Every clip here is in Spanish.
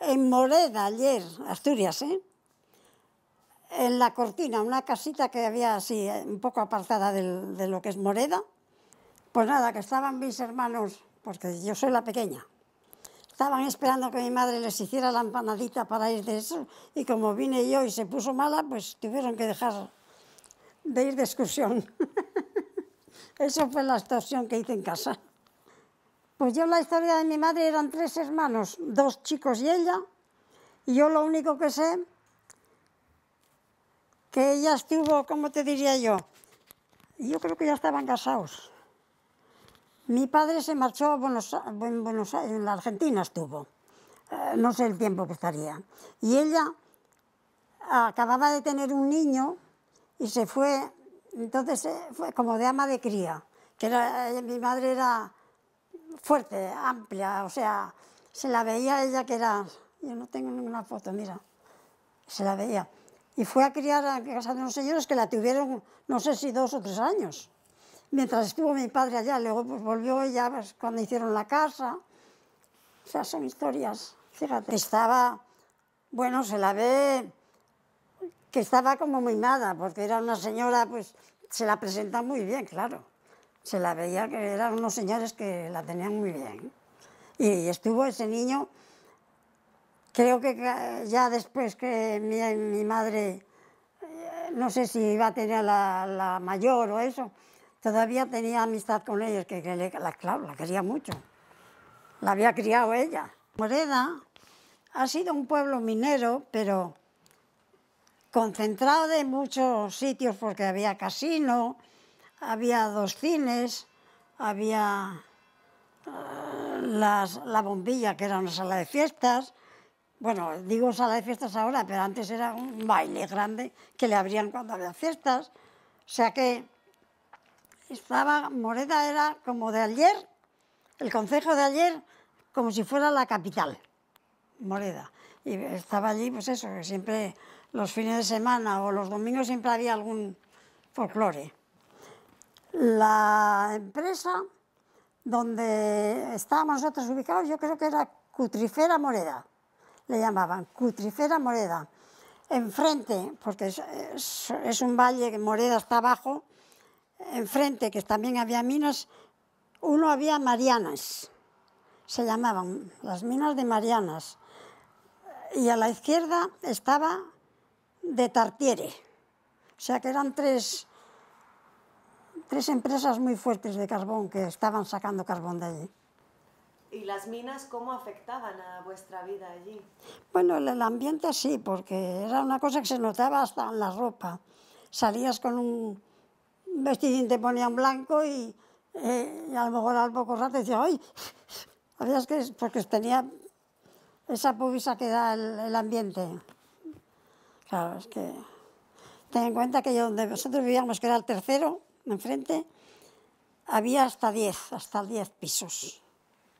En Moreda, ayer, Asturias, ¿eh? en la cortina, una casita que había así, eh, un poco apartada de lo que es Moreda. Pues nada, que estaban mis hermanos, porque yo soy la pequeña. Estaban esperando que mi madre les hiciera la empanadita para ir de eso, y como vine yo y se puso mala, pues tuvieron que dejar de ir de excursión. eso fue la extorsión que hice en casa. Pues yo la historia de mi madre eran tres hermanos, dos chicos y ella, y yo lo único que sé, que ella estuvo, ¿cómo te diría yo? Yo creo que ya estaban casados. Mi padre se marchó a Buenos, en Aires, en la Argentina estuvo, eh, no sé el tiempo que estaría. Y ella acababa de tener un niño y se fue, entonces eh, fue como de ama de cría, que era, eh, mi madre era fuerte, amplia, o sea, se la veía ella que era, yo no tengo ninguna foto, mira, se la veía. Y fue a criar a casa de unos señores que la tuvieron, no sé si dos o tres años, mientras estuvo mi padre allá, luego pues, volvió ella pues, cuando hicieron la casa. O sea, son historias, Estaba, bueno, se la ve que estaba como mimada, porque era una señora, pues se la presenta muy bien, claro se la veía que eran unos señores que la tenían muy bien. Y estuvo ese niño, creo que ya después que mi, madre, eh, no sé si iba a tener la, mayor o eso, todavía tenía amistad con ellos, que, que la, la quería mucho. La había criado ella. Moreda ha sido un pueblo minero, pero concentrado en muchos sitios porque había casino, había dos cines, había eh, la bombilla, que era una sala de fiestas. Bueno, digo sala de fiestas ahora, pero antes era un baile grande que le abrían cuando había fiestas. O sea que estaba, Moreda era como de ayer, el concejo de ayer, como si fuera la capital, Moreda. Y estaba allí, pues eso, que siempre los fines de semana o los domingos siempre había algún folclore. La empresa donde estábamos nosotros ubicados, yo creo que era Cutrifera Moreda, le llamaban, Cutrifera Moreda. Enfrente, porque es, un valle que Moreda está abajo, enfrente, que también había minas, uno había Marianas, se llamaban las minas de Marianas. Y a la izquierda estaba de Tartiere, o sea que eran tres, tres empresas muy fuertes de carbón que estaban sacando carbón de allí. ¿Y las minas cómo afectaban a vuestra vida allí? Bueno, el ambiente sí, porque era una cosa que se notaba hasta en la ropa. Salías con un vestidín, te ponían blanco y, eh, a lo mejor al poco rato decías, ¡ay! que, porque tenía esa pubisa que da el, ambiente. Claro, es que... Ten en cuenta que yo donde nosotros vivíamos, que era el tercero, enfrente, había hasta 10, hasta 10 pisos,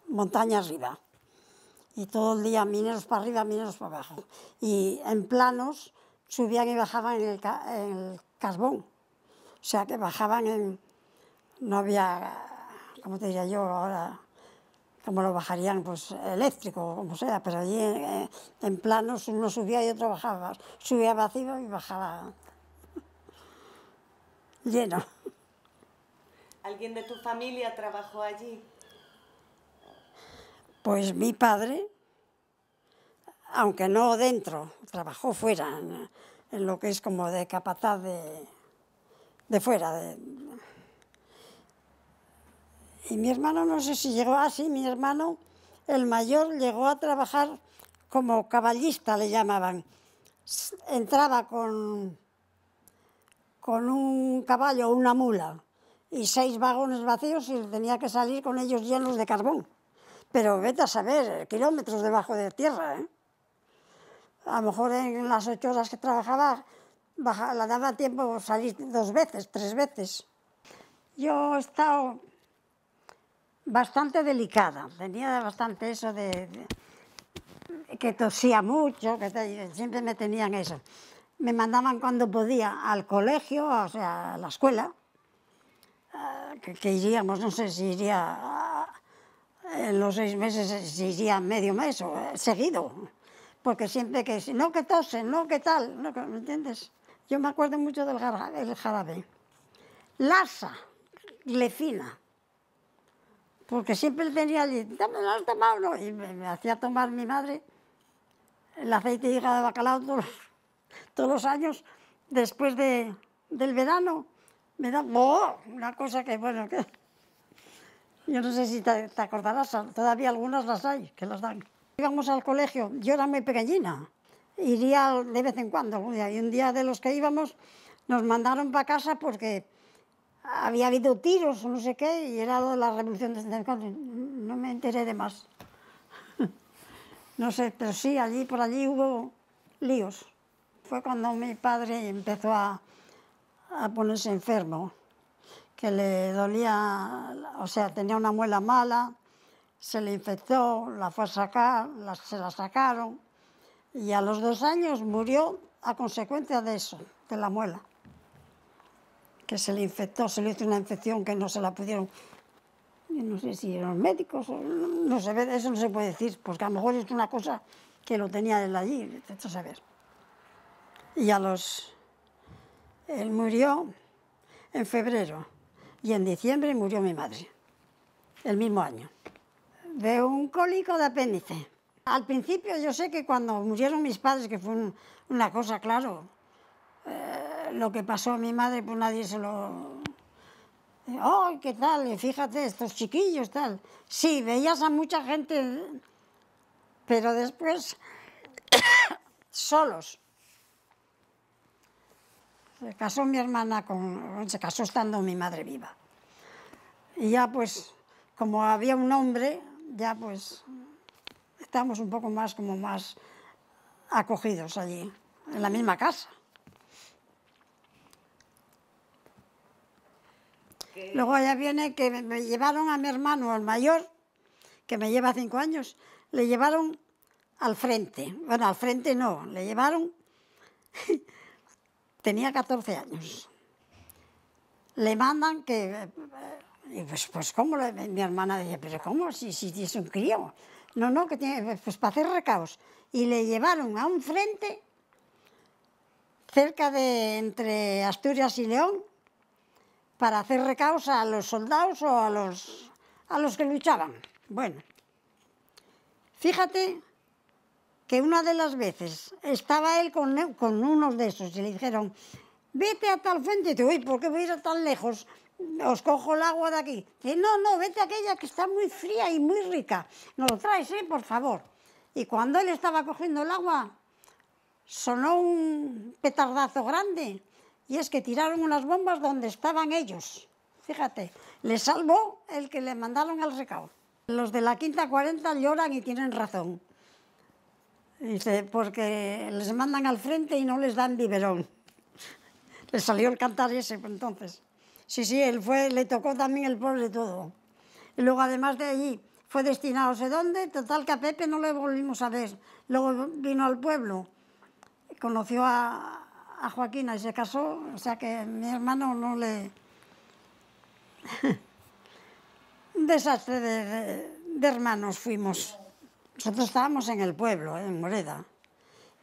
montaña arriba. Y todo el día mineros para arriba, mineros para abajo. Y en planos subían y bajaban en el, carbón. O sea que bajaban en... No había, como te diría yo ahora, como lo bajarían, pues eléctrico, como sea, pero allí en planos uno subía y otro bajaba. Subía vacío y bajaba lleno. ¿Alguien de tu familia trabajó allí? Pues mi padre, aunque no dentro, trabajó fuera, en, lo que es como de capataz de, de fuera. Y mi hermano, no sé si llegó así, ah, mi hermano, el mayor, llegó a trabajar como caballista, le llamaban. Entraba con, con un caballo o una mula y seis vagones vacíos y tenía que salir con ellos llenos de carbón. Pero vete a saber, kilómetros debajo de tierra. ¿eh? A lo mejor en las ocho horas que trabajaba, bajaba, la daba tiempo salir dos veces, tres veces. Yo he estado bastante delicada, tenía bastante eso de, que tosía mucho, que siempre me tenían eso. Me mandaban cuando podía al colegio, o sea, a la escuela, Ah, que, iríamos, no sé si iría ah, en los seis meses, eh, si iría medio mes o eh, seguido, porque siempre que, no que tose, no que tal, no, ¿me entiendes? Yo me acuerdo mucho del jarabe. Lasa, lefina, porque siempre tenía allí, dame alta mano, y me, hacía tomar mi madre el aceite de hígado de bacalao todos, todos los años después de, del verano me da ¡Oh! una cosa que, bueno, que yo no sé si te, acordarás, todavía algunas las hay, que las dan. Íbamos al colegio, yo era muy pequeñina, iría de vez en cuando y un día de los que íbamos nos mandaron para casa porque había habido tiros o no sé qué, y era lo de la revolución de no me enteré de más. no sé, pero sí, allí por allí hubo líos. Fue cuando mi padre empezó a a ponerse enfermo, que le dolía, o sea, tenía una muela mala, se le infectó, la fue a sacar, se la sacaron y a los dos años murió a consecuencia de eso, de la muela, que se le infectó, se le hizo una infección que no se la pudieron, no sé si los médicos, no, se ve, eso no se puede decir, porque a lo mejor es una cosa que lo tenía él allí, de saber. Y a los él murió en febrero y en diciembre murió mi madre, el mismo año, de un cólico de apéndice. Al principio yo sé que cuando murieron mis padres, que fue una cosa, claro, eh, lo que pasó a mi madre, pues nadie se lo... ¡Ay, qué tal! Eh, fíjate, estos chiquillos, tal. Sí, veías a mucha gente, pero después solos. Se casó mi hermana con. Se casó estando mi madre viva. Y ya, pues, como había un hombre, ya, pues, estamos un poco más, como más acogidos allí, en la misma casa. Luego ya viene que me llevaron a mi hermano, al mayor, que me lleva cinco años, le llevaron al frente. Bueno, al frente no, le llevaron Tenía 14 años. Le mandan que... Eh, eh, pues, pues, ¿cómo? mi hermana dice, pero ¿cómo? Si, si, es un crío. No, no, que tiene, eh, pues para hacer recaos. Y le llevaron a un frente cerca de entre Asturias y León para hacer recaos a los soldados o a los, a los que luchaban. Bueno, fíjate que una de las veces estaba él con, unos de esos y le dijeron, vete a tal fuente, y te uy, ¿por qué voy a ir tan lejos? Os cojo el agua de aquí. no, no, vete a aquella que está muy fría y muy rica. Nos lo traes, ¿eh? Por favor. Y cuando él estaba cogiendo el agua, sonó un petardazo grande. Y es que tiraron unas bombas donde estaban ellos. Fíjate, le salvó el que le mandaron al recao. Los de la quinta 40 lloran y tienen razón. Dice, porque les mandan al frente y no les dan biberón. Le salió el cantar ese pues, entonces. Sí, sí, él fue, le tocó también el pobre todo. Y luego, además de allí, fue destinado, sé dónde, total que a Pepe no le volvimos a ver. Luego vino al pueblo, conoció a, a Joaquina y se casó, o sea que mi hermano no le... Un desastre de hermanos fuimos. Nosotros estábamos en el pueblo, eh, en Moreda,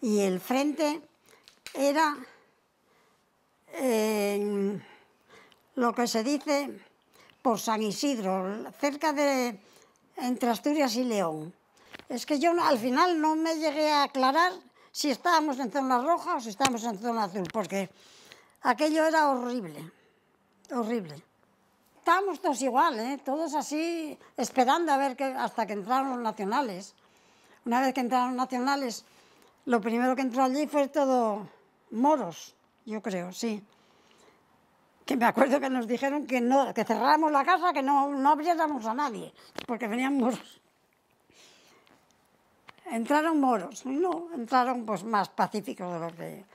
y el frente era lo que se dice por San Isidro, cerca de entre Asturias y León. Es que yo al final no me llegué a aclarar si estábamos en zona roja o si estábamos en zona azul, porque aquello era horrible, horrible. Estábamos todos igual, eh, todos así, esperando a ver que, hasta que entraron los nacionales. Una vez que entraron nacionales, lo primero que entró allí fue todo moros, yo creo, sí. Que me acuerdo que nos dijeron que, no, que cerráramos la casa, que no, no abriéramos a nadie, porque venían moros. Entraron moros, no, entraron pues más pacíficos de lo que,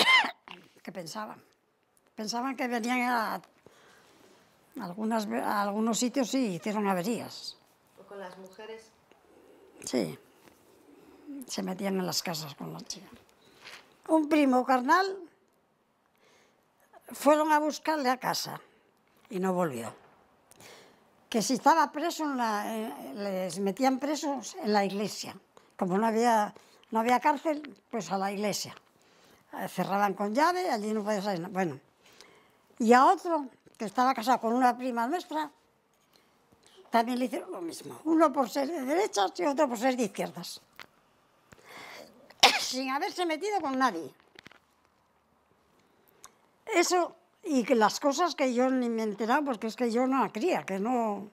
que pensaban. Pensaban que venían a, algunas, algunos sitios y hicieron averías. con las mujeres? Sí se metían en las casas con la chica. Un primo carnal fueron a buscarle a casa y no volvió. Que si estaba preso, eh, les metían presos en la iglesia. Como no había, no había cárcel, pues a la iglesia. Eh, cerraban con llave, allí no podía salir. Bueno, y a otro que estaba casado con una prima nuestra, también le hicieron lo mismo. Uno por ser de derechas y otro por ser de izquierdas sin haberse metido con nadie. Eso, y que las cosas que yo ni me he porque es que yo no la cría, que no,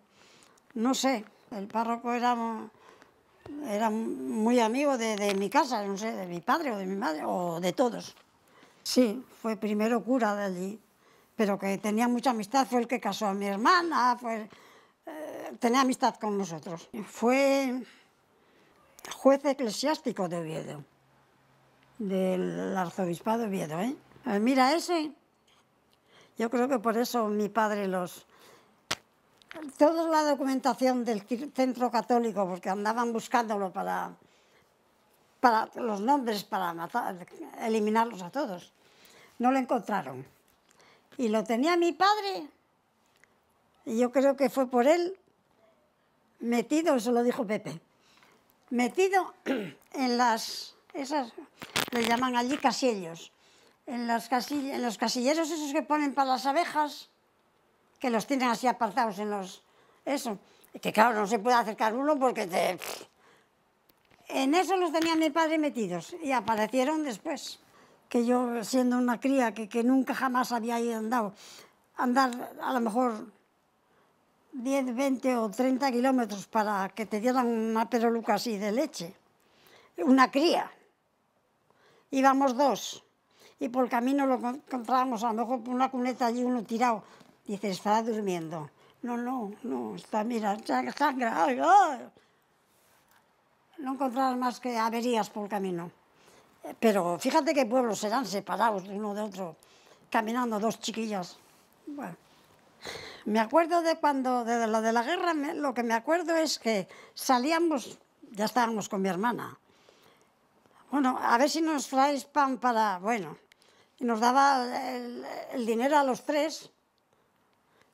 no sé, el párroco era, era muy amigo de, mi casa, no sé, de mi padre o de mi madre, o de todos. Sí, fue primero cura de allí, pero que tenía mucha amistad, fue el que casó a mi hermana, fue, eh, tenía amistad con nosotros. Fue juez eclesiástico de Oviedo del arzobispado Viedo. ¿eh? Mira ese. Yo creo que por eso mi padre los... Toda la documentación del centro católico, porque andaban buscándolo para, para los nombres, para matar, eliminarlos a todos. No lo encontraron. Y lo tenía mi padre. Y yo creo que fue por él metido, eso lo dijo Pepe, metido en las esas le llaman allí casillos. En los, casill en los casilleros esos que ponen para las abejas, que los tienen así apartados en los... Eso, que claro, no se puede acercar uno porque te... En eso los tenía mi padre metidos y aparecieron después. Que yo, siendo una cría que, que nunca jamás había ido andado, andar a lo mejor 10, 20 o 30 kilómetros para que te dieran una peroluca así de leche, una cría íbamos dos. Y por el camino lo encontrábamos, a lo mejor por una cuneta allí uno tirado. Dice, estará durmiendo. No, no, no, está, mira, sangra. Ay, No encontrarás más que averías por el camino. Eh, pero fíjate qué pueblos serán separados de uno de otro, caminando dos chiquillas. Bueno, me acuerdo de cuando, de lo de la guerra, lo que me acuerdo es que salíamos, ya estábamos con mi hermana, bueno, a ver si nos traes pan para, bueno, y nos daba el, dinero a los tres,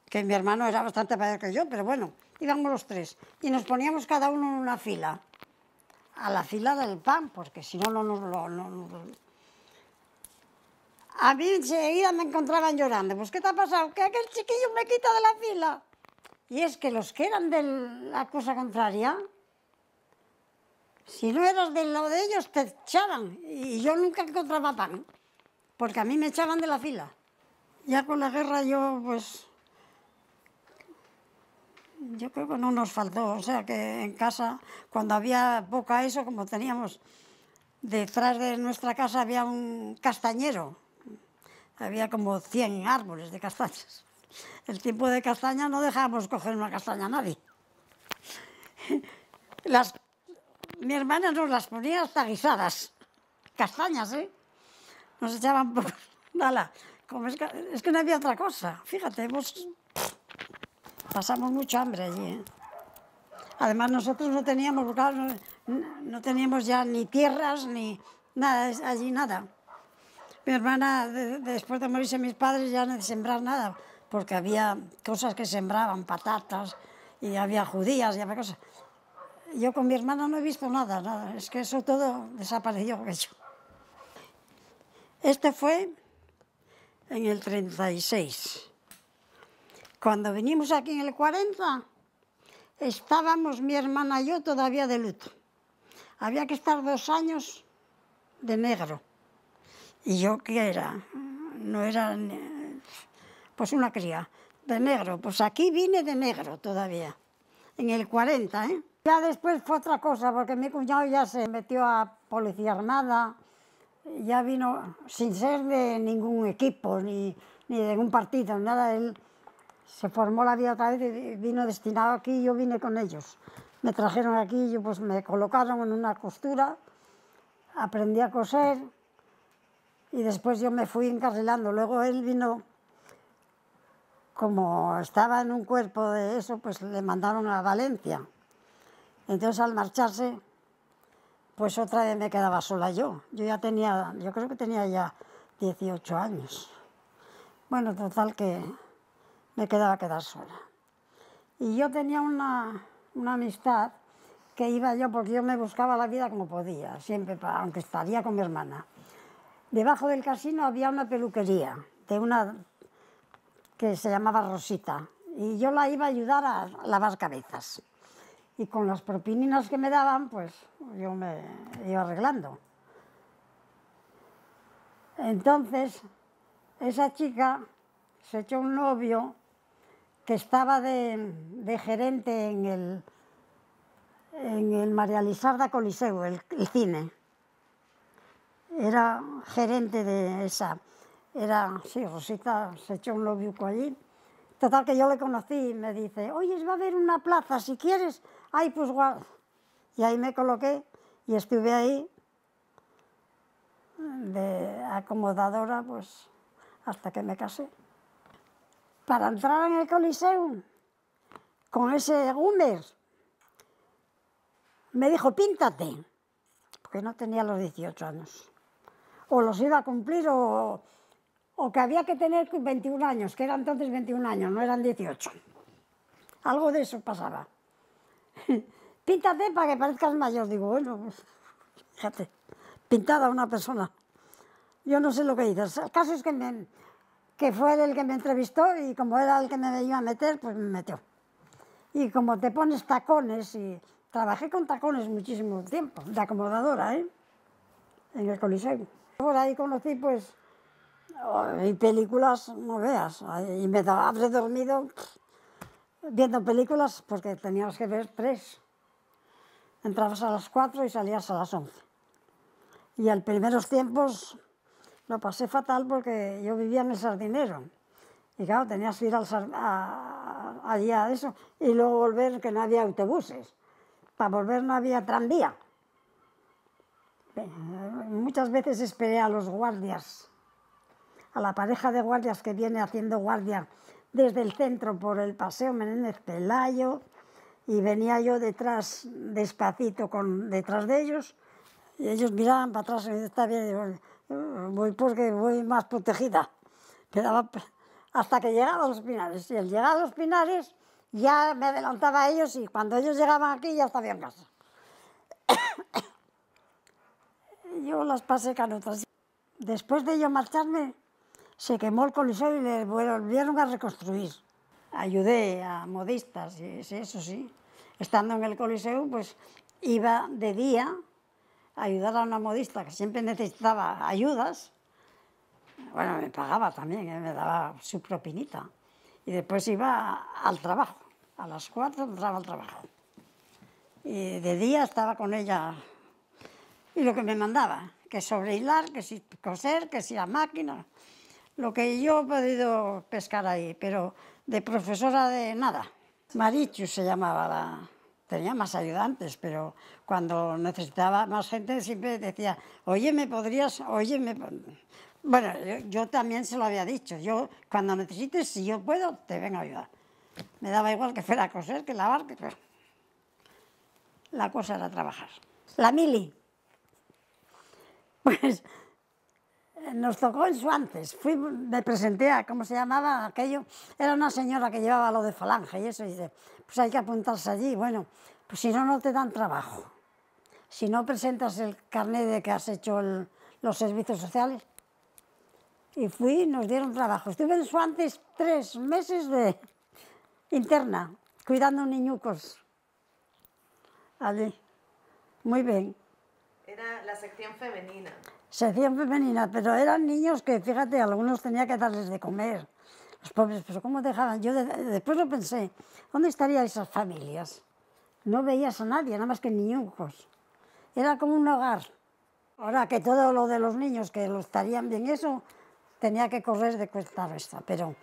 que mi hermano era bastante mayor que yo, pero bueno, íbamos los tres y nos poníamos cada uno en una fila, a la fila del pan, porque si no, no nos lo... No, A mí enseguida me encontraban llorando, pues ¿qué te ha pasado? Que aquel chiquillo me quita de la fila. Y es que los que eran de la cosa contraria, si no eras del lado de ellos, te echaban. Y yo nunca encontraba pan, porque a mí me echaban de la fila. Ya con la guerra yo, pues, yo creo que no nos faltó. O sea, que en casa, cuando había poca eso, como teníamos, detrás de nuestra casa había un castañero. Había como 100 árboles de castañas. El tiempo de castaña no dejábamos coger una castaña a nadie. Las mi hermana nos las ponía hasta guisadas, castañas, ¿eh? Nos echaban por... dala. como es, que, no había otra cosa. Fíjate, Pasamos mucho hambre allí, ¿eh? Además, nosotros no teníamos, lugar, no teníamos ya ni tierras, ni nada, allí nada. Mi hermana, después de morirse mis padres, ya no de sembrar nada, porque había cosas que sembraban, patatas, y había judías, y había cosas. Yo con mi hermana no he visto nada, nada. Es que eso todo desapareció. Hecho. Este fue en el 36. Cuando venimos aquí en el 40, estábamos mi hermana y yo todavía de luto. Había que estar dos años de negro. Y yo ¿qué era, no era pues una cría, de negro. Pues aquí vine de negro todavía, en el 40, ¿eh? Ya después fue otra cosa, porque mi cuñado ya se metió a Policía Armada, ya vino sin ser de ningún equipo, ni, de ningún partido, nada. Él se formó la vida otra vez y vino destinado aquí y yo vine con ellos. Me trajeron aquí pues, me colocaron en una costura, aprendí a coser y después yo me fui encarrilando. Luego él vino, como estaba en un cuerpo de eso, pues le mandaron a Valencia. Entonces al marcharse, pues otra vez me quedaba sola yo. Yo ya tenía, yo creo que tenía ya 18 años. Bueno, total que me quedaba quedar sola. Y yo tenía una, una amistad que iba yo, porque yo me buscaba la vida como podía, siempre, aunque estaría con mi hermana. Debajo del casino había una peluquería de una que se llamaba Rosita, y yo la iba a ayudar a lavar cabezas y con las propininas que me daban, pues yo me iba arreglando. Entonces, esa chica se echó un novio que estaba de, gerente en el, en el María Lizarda Coliseo, el, cine. Era gerente de esa. Era, sí, Rosita se echó un novio con allí. Total, que yo le conocí y me dice, oye, va a haber una plaza, si quieres, ¡ay, pues guau! Y ahí me coloqué y estuve ahí de acomodadora pues hasta que me casé. Para entrar en el Coliseum con ese Gumer, me dijo, píntate, porque no tenía los 18 años. O los iba a cumplir o, o que había que tener 21 años, que eran entonces 21 años, no eran 18. Algo de eso pasaba. píntate para que parezcas mayor. Digo, bueno, pues, fíjate, pintada una persona. Yo no sé lo que dices. El caso es que, que fue él el que me entrevistó y como era el que me iba a meter, pues me metió. Y como te pones tacones, y trabajé con tacones muchísimo tiempo, de acomodadora, ¿eh? en el Coliseo. Por ahí conocí, pues, y películas, no veas, y me habré dormido viendo películas porque pues tenías que ver tres. Entrabas a las cuatro y salías a las once. Y al primeros tiempos lo pasé fatal porque yo vivía en el sardinero. Y claro, tenías que ir al a, allí a eso y luego volver que no había autobuses. Para volver no había tranvía. Muchas veces esperé a los guardias, a la pareja de guardias que viene haciendo guardia desde el centro por el Paseo Menéndez Pelayo y venía yo detrás, despacito, con, detrás de ellos. Y ellos miraban para atrás y yo está bien, eh, voy porque voy más protegida. quedaba hasta que llegaba a los pinares. Y al llegar a los pinares ya me adelantaba a ellos y cuando ellos llegaban aquí ya estaba en casa. yo las pasé canotas. Después de yo marcharme, se quemó el Coliseo y le volvieron a reconstruir. Ayudé a modistas, eso sí. Estando en el Coliseo, pues iba de día a ayudar a una modista que siempre necesitaba ayudas. Bueno, me pagaba también, ¿eh? me daba su propinita. Y después iba al trabajo. A las cuatro entraba al trabajo. Y de día estaba con ella y lo que me mandaba, que sobre hilar, que si coser, que si la máquina lo que yo he podido pescar ahí, pero de profesora de nada. Marichu se llamaba la... Tenía más ayudantes, pero cuando necesitaba más gente siempre decía, oye, ¿me podrías...? Oye, ¿me...? Bueno, yo, también se lo había dicho. Yo, cuando necesites, si yo puedo, te vengo a ayudar. Me daba igual que fuera a coser, que lavar, que... La cosa era trabajar. La mili. Pues eh, nos tocó en Suantes. Fui, me presenté a, ¿cómo se llamaba aquello? Era una señora que llevaba lo de falange y eso. dice, pues hay que apuntarse allí. Bueno, pues si no, no te dan trabajo. Si no presentas el carnet de que has hecho los servicios sociales. Y fui, nos dieron trabajo. Estuve en antes tres meses de interna, cuidando niñucos. Allí. Muy bien. Era la sección femenina. Se hacían femeninas, pero eran niños que, fíjate, algunos tenía que darles de comer. Los pobres, pero ¿cómo dejaban? Yo después lo pensé, ¿dónde estarían esas familias? No veías a nadie, nada más que niñujos. Era como un hogar. Ahora que todo lo de los niños, que lo estarían bien eso, tenía que correr de cuesta resta, pero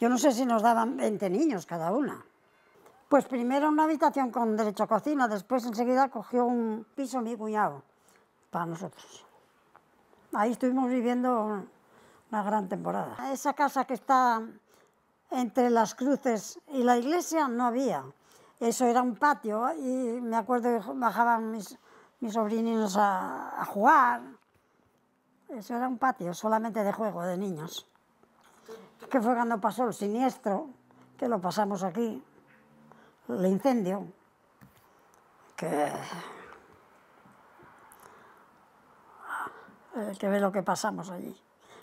yo no sé si nos daban 20 niños cada una. Pues primero una habitación con derecho a cocina, después enseguida cogió un piso mi cuñado para nosotros. Ahí estuvimos viviendo una gran temporada. Esa casa que está entre las cruces y la iglesia no había. Eso era un patio y me acuerdo que bajaban mis, mis sobrininos a, jugar. Eso era un patio solamente de juego de niños. Que fue cuando pasó el siniestro, que lo pasamos aquí, el incendio. Que Eh, que ve lo que pasamos allí.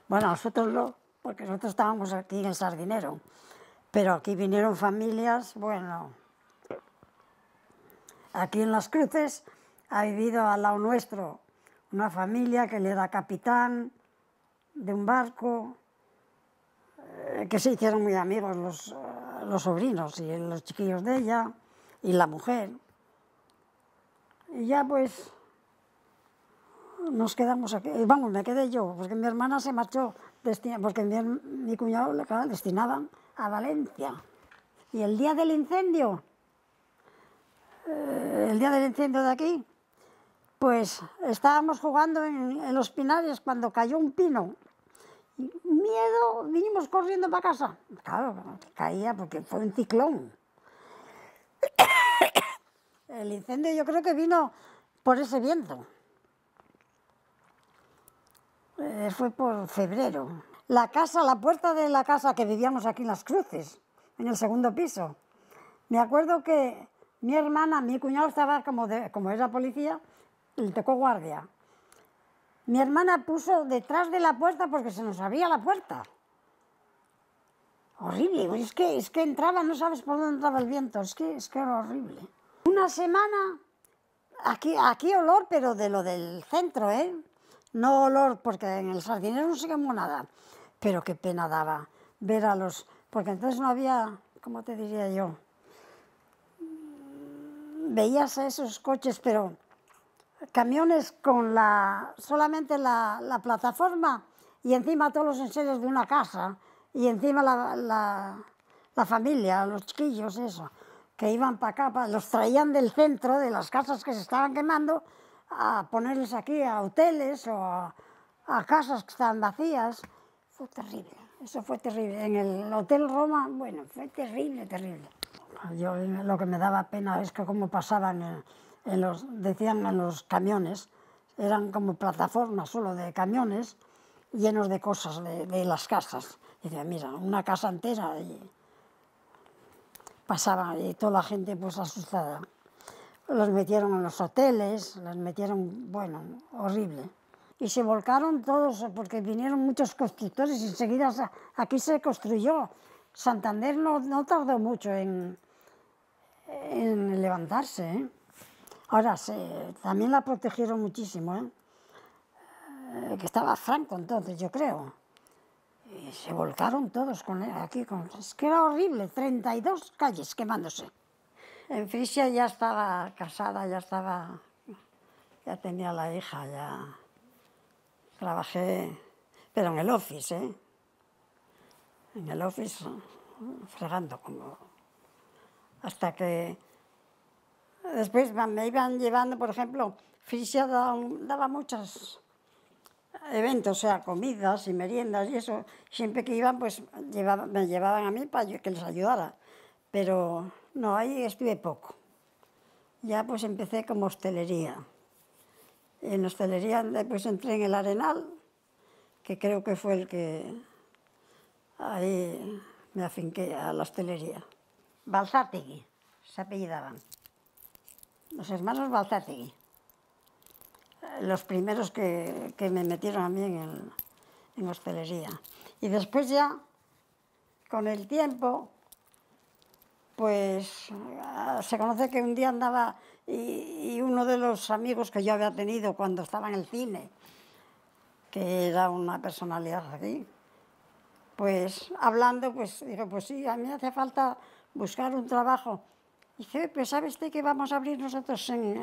Bueno, nosotros no, porque nosotros estábamos aquí en Sardinero, pero aquí vinieron familias, bueno, aquí en Las Cruces ha vivido al lado nuestro una familia que le era capitán de un barco, eh, que se hicieron muy amigos los, eh, los sobrinos y los chiquillos de ella y la mujer. Y ya pues nos quedamos aquí, eh, vamos, me quedé yo, porque mi hermana se marchó, porque mi, cuñado la destinaban a Valencia. Y el día del incendio, eh, el día del incendio de aquí, pues estábamos jugando en, los pinares cuando cayó un pino. Y miedo, vinimos corriendo para casa. Claro, caía porque fue un ciclón. El incendio yo creo que vino por ese viento. Eh, fue por febrero. La casa, la puerta de la casa que vivíamos aquí en Las Cruces, en el segundo piso. Me acuerdo que mi hermana, mi cuñado estaba como, de, como era policía, le tocó guardia. Mi hermana puso detrás de la puerta porque se nos abría la puerta. Horrible, es que, es que entraba, no sabes por dónde entraba el viento, es que, es que era horrible. Una semana, aquí, aquí olor, pero de lo del centro, ¿eh? no olor, porque en el sardinero no se quemó nada, pero qué pena daba ver a los, porque entonces no había, ¿cómo te diría yo? Mm, veías a esos coches, pero camiones con solamente la, plataforma y encima todos los ensayos de una casa y encima la, familia, los chiquillos, eso, que iban para acá, los traían del centro, de las casas que se estaban quemando, a ponerles aquí a hoteles o a, casas que estaban vacías. Fue terrible, eso fue terrible. En el Hotel Roma, bueno, fue terrible, terrible. Yo lo que me daba pena es que cómo pasaban, en, los, decían en los camiones, eran como plataformas solo de camiones llenos de cosas de, las casas. Y decía, mira, una casa entera y pasaba y toda la gente pues asustada los metieron en los hoteles, los metieron, bueno, horrible. Y se volcaron todos porque vinieron muchos constructores y enseguida aquí se construyó. Santander no, no tardó mucho en, levantarse. ¿eh? Ahora, se, también la protegieron muchísimo, ¿eh? Eh, que estaba Franco entonces, yo creo. Y se volcaron todos con aquí. es que era horrible, 32 calles quemándose. En Frisia ya estaba casada, ya estaba, ya tenía la hija, ya trabajé, pero en el office, ¿eh? En el office, fregando como... Hasta que después me iban llevando, por ejemplo, Frisia daba, muchos eventos, o sea, comidas y meriendas y eso. Siempre que iban, pues me llevaban a mí para que les ayudara. Pero no, ahí estuve poco. Ya pues empecé como hostelería. En hostelería después entré en el Arenal, que creo que fue el que ahí me afinqué a la hostelería. Balzátegui, se apellidaban. Los hermanos Balzátegui. Los primeros que, me metieron a mí en, en hostelería. Y después ya, con el tiempo, pues ah, se conoce que un día andaba y, uno de los amigos que yo había tenido cuando estaba en el cine, que era una personalidad aquí, pues hablando, pues dijo, pues sí, a mí hace falta buscar un trabajo. Y dice, pues ¿sabes usted que vamos a abrir nosotros eh,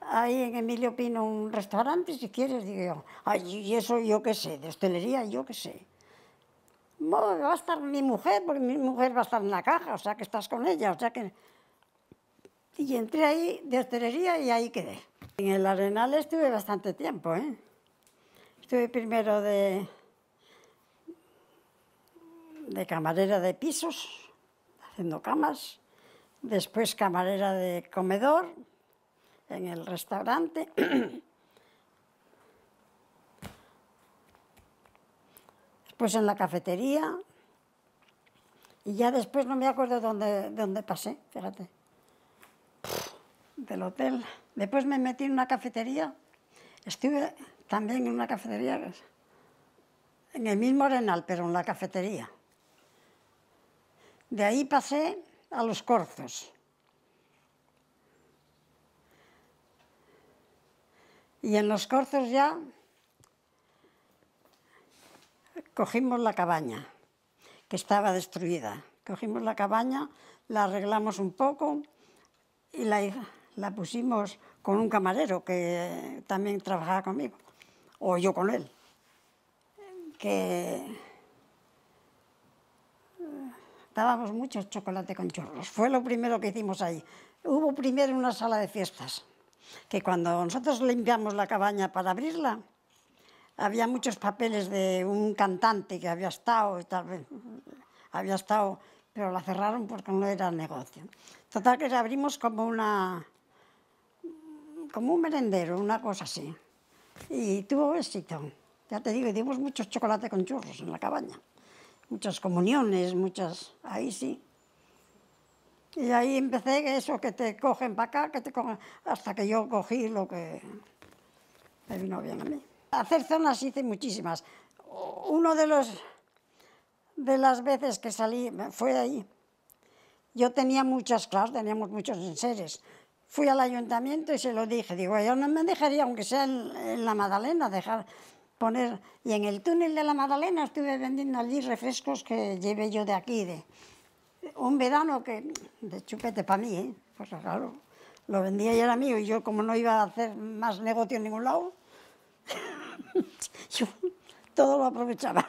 ahí en Emilio Pino un restaurante si quieres? Digo ay, ¿y eso yo qué sé? ¿De hostelería? Yo qué sé va a estar mi mujer, porque mi mujer va a estar en la caja, o sea que estás con ella, o sea que... Y entré ahí de hostelería y ahí quedé. En el Arenal estuve bastante tiempo, ¿eh? Estuve primero de, de camarera de pisos, haciendo camas, después camarera de comedor en el restaurante. Pues en la cafetería. Y ya después no me acuerdo dónde, dónde pasé, fíjate. Del hotel. Después me metí en una cafetería. Estuve también en una cafetería, en el mismo Arenal, pero en la cafetería. De ahí pasé a Los Corzos. Y en Los Corzos ya cogimos la cabaña, que estaba destruida. Cogimos la cabaña, la arreglamos un poco y la, pusimos con un camarero que también trabajaba conmigo, o yo con él, que eh, dábamos mucho chocolate con churros. Fue lo primero que hicimos ahí. Hubo primero una sala de fiestas, que cuando nosotros limpiamos la cabaña para abrirla, había muchos papeles de un cantante que había estado, y tal vez había estado, pero la cerraron porque no era negocio. Total que abrimos como una como un merendero, una cosa así. Y tuvo éxito. Ya te digo, dimos muchos chocolate con churros en la cabaña. Muchas comuniones, muchas... Ahí sí. Y ahí empecé eso, que te cogen para acá, que te cogen... Hasta que yo cogí lo que me vino bien a mí. Hacer zonas hice muchísimas. Uno de los de las veces que salí fue ahí. Yo tenía muchas, clases, teníamos muchos enseres. Fui al ayuntamiento y se lo dije. Digo, yo no me dejaría, aunque sea en, la Madalena, dejar poner... Y en el túnel de la Madalena estuve vendiendo allí refrescos que llevé yo de aquí, de un verano que de chupete para mí, ¿eh? pues claro, lo vendía y era mío. Y yo como no iba a hacer más negocio en ningún lado, Yo todo lo aprovechaba.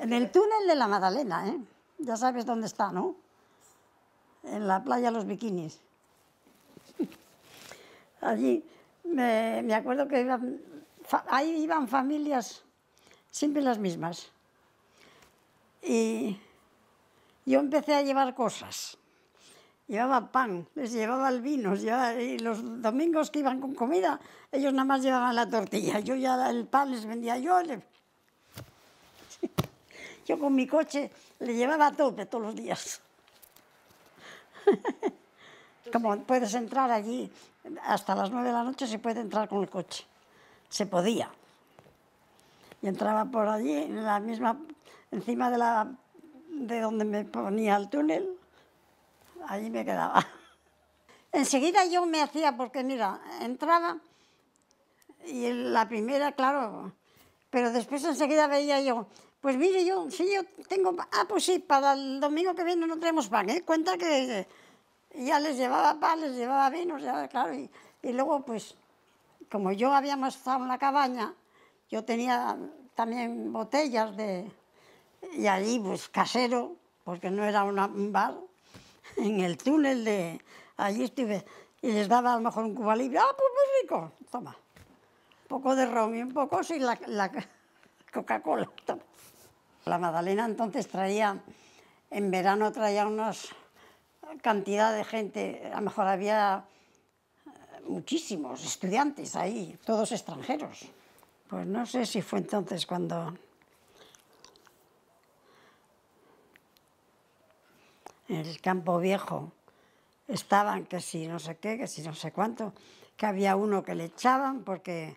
en el túnel de la Magdalena, ¿eh? Ya sabes dónde está, ¿no? En la playa Los Bikinis. Allí me, acuerdo que ahí iban familias siempre las mismas. Y yo empecé a llevar cosas llevaba pan, les llevaba el vino, y los domingos que iban con comida, ellos nada más llevaban la tortilla, yo ya el pan les vendía yo. Yo con mi coche le llevaba a tope todos los días. Como puedes entrar allí hasta las nueve de la noche, se puede entrar con el coche. Se podía. Y entraba por allí, en la misma, encima de la de donde me ponía el túnel, ahí me quedaba. Enseguida yo me hacía, porque mira, entraba y la primera, claro, pero después enseguida veía yo, pues mire yo, si yo tengo, ah, pues sí, para el domingo que viene no tenemos pan, ¿eh? Cuenta que ya les llevaba pan, les llevaba vino, claro, y, luego pues, como yo habíamos estado en la cabaña, yo tenía también botellas de, y allí pues casero, porque no era una, un bar, en el túnel de allí estuve y les daba a lo mejor un cuba ¡Ah, pues muy rico! Toma. Un poco de rom y un poco sin la, Coca-Cola. La Madalena entonces traía, en verano traía unas cantidad de gente, a lo mejor había eh, muchísimos estudiantes ahí, todos extranjeros. Pues no sé si fue entonces cuando en el campo viejo, estaban que si no sé qué, que si no sé cuánto, que había uno que le echaban porque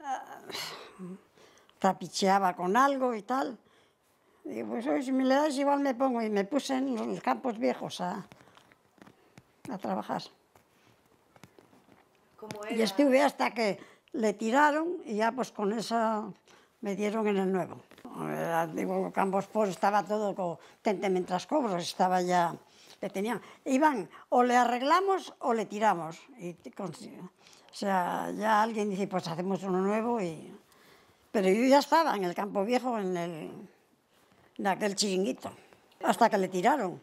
ah, tapicheaba con algo y tal. Y pues hoy si me le das igual me pongo y me puse en los campos viejos a, a trabajar. Y estuve hasta que le tiraron y ya pues con eso me dieron en el nuevo. Eh, digo, Campos por estaba todo contente mientras cobros, estaba ya... Le tenían. Iban, o le arreglamos o le tiramos. Y, o sea, ya alguien dice, pues hacemos uno nuevo y... Pero yo ya estaba en el Campo Viejo, en, el, en aquel chiringuito, hasta que le tiraron.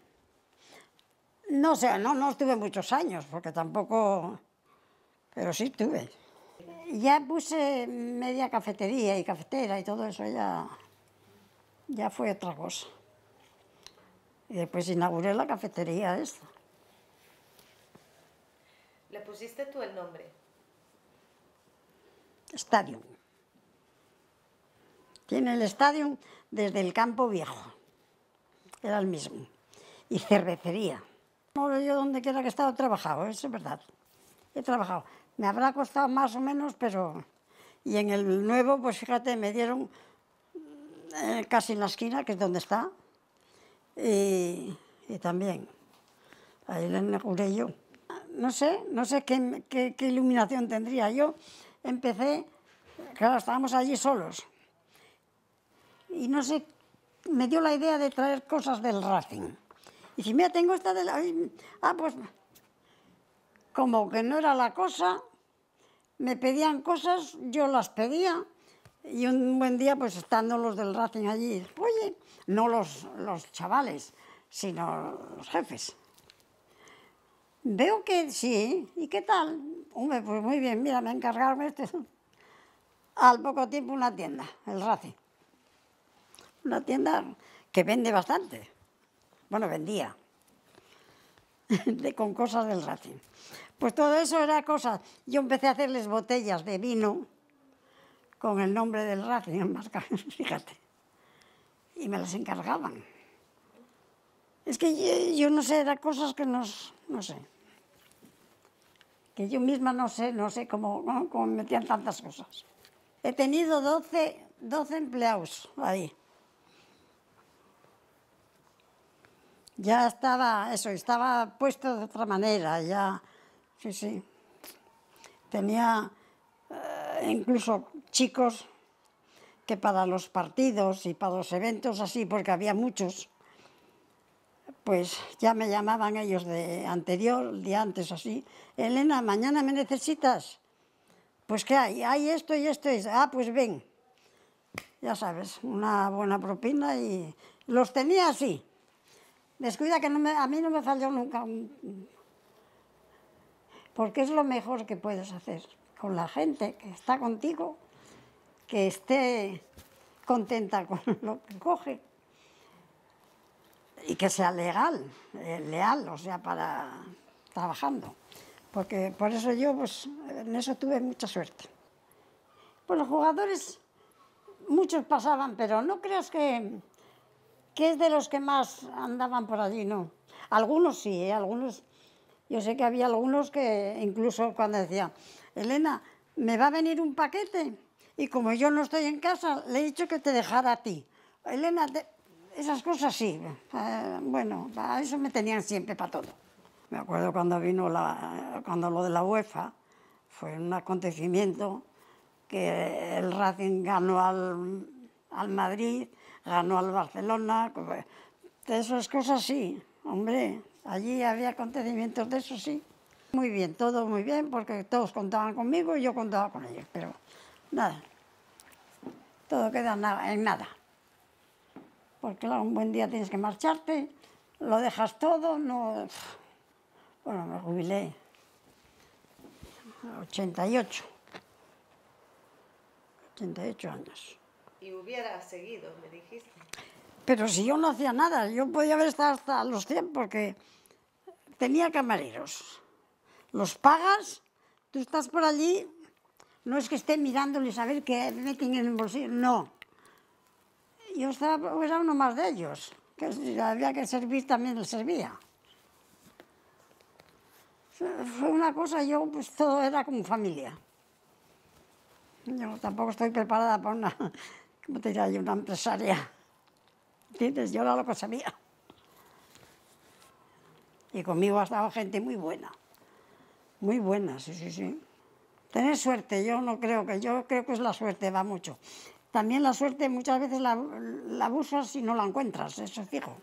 No sé, sea, no, no estuve muchos años, porque tampoco... Pero sí estuve. Ya puse media cafetería y cafetera y todo eso ya ya fue otra cosa. Y después inauguré la cafetería esta. ¿Le pusiste tú el nombre? Estadio. Tiene el estadio desde el campo viejo. Era el mismo. Y cervecería. Ahora yo donde quiera que he estado he trabajado, eso es verdad. He trabajado. Me habrá costado más o menos, pero... Y en el nuevo, pues fíjate, me dieron eh, casi en la esquina, que es donde está, y, también Ahí el me No sé, no sé qué, iluminación tendría. Yo empecé, claro, estábamos allí solos, y no sé, me dio la idea de traer cosas del Racing. Y si mira, tengo esta de la... Ah, pues como que no era la cosa, me pedían cosas, yo las pedía y un buen día, pues estando los del Racing allí, oye, no los, los chavales, sino los jefes. Veo que sí, ¿y qué tal? Hombre, pues muy bien, mira, me encargaron este. Al poco tiempo una tienda, el Racing. Una tienda que vende bastante. Bueno, vendía. De, con cosas del Racing. Pues todo eso era cosas. Yo empecé a hacerles botellas de vino con el nombre del en marca, fíjate. Y me las encargaban. Es que eh, yo, no sé, era cosas que no sé. Que yo misma no sé, no sé cómo, cómo metían tantas cosas. He tenido 12, 12 empleados ahí. ya estaba, eso, estaba puesto de otra manera, ya, sí, sí. Tenía eh, incluso chicos que para los partidos y para los eventos así, porque había muchos, pues ya me llamaban ellos de anterior, de antes así, Elena, mañana me necesitas. Pues ¿qué hay? Hay esto y esto Ah, pues ven. Ya sabes, una buena propina y los tenía así. Descuida que no a mí no me falló nunca Porque es lo mejor que puedes hacer con la gente que está contigo que esté contenta con lo que coge y que sea legal, eh, leal, o sea, para trabajando. Porque por eso yo, pues, en eso tuve mucha suerte. Pues los jugadores, muchos pasaban, pero no creas que, que es de los que más andaban por allí, no. Algunos sí, eh, algunos. Yo sé que había algunos que incluso cuando decían, Elena, ¿me va a venir un paquete? Y como yo no estoy en casa, le he dicho que te dejara a ti. Elena, esas cosas sí. Eh, bueno, a eso me tenían siempre para todo. Me acuerdo cuando vino la, cuando lo de la UEFA, fue un acontecimiento que el Racing ganó al, Madrid, ganó al Barcelona, de esas cosas sí, hombre, allí había acontecimientos de eso sí. Muy bien, todo muy bien, porque todos contaban conmigo y yo contaba con ellos, pero nada. Todo queda en nada. Porque claro, un buen día tienes que marcharte, lo dejas todo, no... Bueno, me jubilé. 88. 88 años. Y hubiera seguido, me dijiste. Pero si yo no hacía nada, yo podía haber estado hasta los 100 porque tenía camareros. Los pagas, tú estás por allí no es que esté mirándoles a ver qué meten en el bolsillo, no. Yo estaba, era pues, uno más de ellos, que había que servir también le servía. Fue una cosa, yo pues todo era como familia. Yo tampoco estoy preparada para una, ¿Cómo te diría una empresaria. ¿Entiendes? Yo la lo que sabía. Y conmigo ha estado gente muy buena. Muy buena, sí, sí, sí. Tener suerte, yo no creo que, yo creo que es la suerte, va mucho. También la suerte muchas veces la, abusas y no la encuentras, eso es fijo.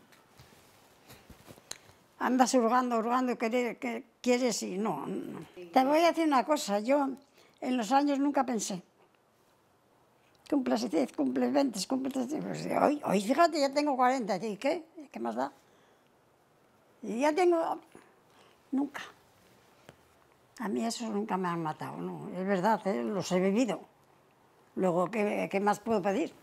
Andas hurgando, hurgando, que quieres y no, Te voy a decir una cosa, yo en los años nunca pensé cumples 10, cumples 20, cumples... 30, pues, hoy, fíjate, ya tengo 40. ¿Y qué? ¿Qué más da? Y ya tengo... Nunca. A mí esos nunca me han matado, no. Es verdad, ¿eh? los he vivido. Luego, ¿qué, más puedo pedir?